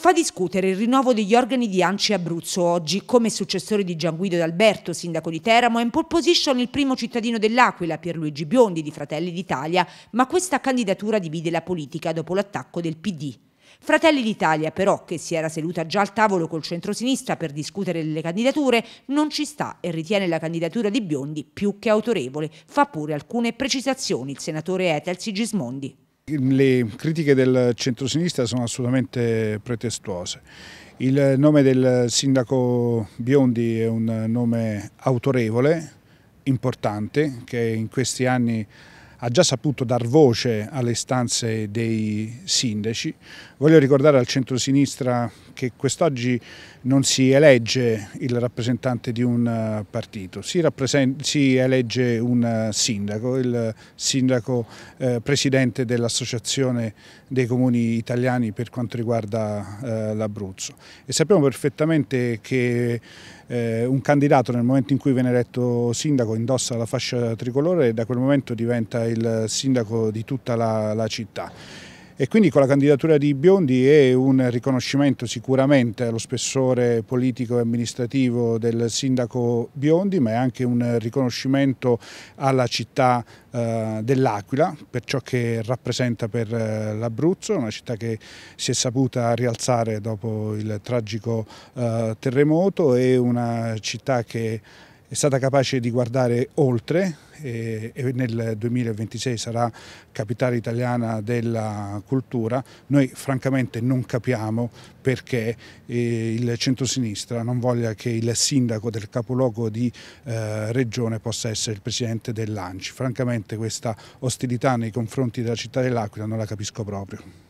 Fa discutere il rinnovo degli organi di Anci Abruzzo oggi. Come successore di Gianguido D'Alberto, sindaco di Teramo, è in pole position il primo cittadino dell'Aquila, Pierluigi Biondi di Fratelli d'Italia, ma questa candidatura divide la politica dopo l'attacco del PD. Fratelli d'Italia però, che si era seduta già al tavolo col centrosinistra per discutere delle candidature, non ci sta e ritiene la candidatura di Biondi più che autorevole. Fa pure alcune precisazioni il senatore Etel Sigismondi. Le critiche del centrosinistra sono assolutamente pretestuose. Il nome del sindaco Biondi è un nome autorevole, importante, che in questi anni ha già saputo dar voce alle istanze dei sindaci. Voglio ricordare al centro-sinistra che quest'oggi non si elegge il rappresentante di un eh, partito, si, si elegge un eh, sindaco, il sindaco eh, presidente dell'Associazione dei Comuni Italiani per quanto riguarda eh, l'Abruzzo. E sappiamo perfettamente che eh, un candidato nel momento in cui viene eletto sindaco indossa la fascia tricolore e da quel momento diventa il sindaco di tutta la, la città e quindi con la candidatura di Biondi è un riconoscimento sicuramente allo spessore politico e amministrativo del sindaco Biondi ma è anche un riconoscimento alla città eh, dell'Aquila per ciò che rappresenta per eh, l'Abruzzo, una città che si è saputa rialzare dopo il tragico eh, terremoto e una città che è stata capace di guardare oltre e, nel 2026 sarà capitale italiana della cultura, noi francamente non capiamo perché eh, il centrosinistra non voglia che il sindaco del capoluogo di eh, regione possa essere il presidente dell'ANCI. Francamente questa ostilità nei confronti della città dell'Aquila non la capisco proprio.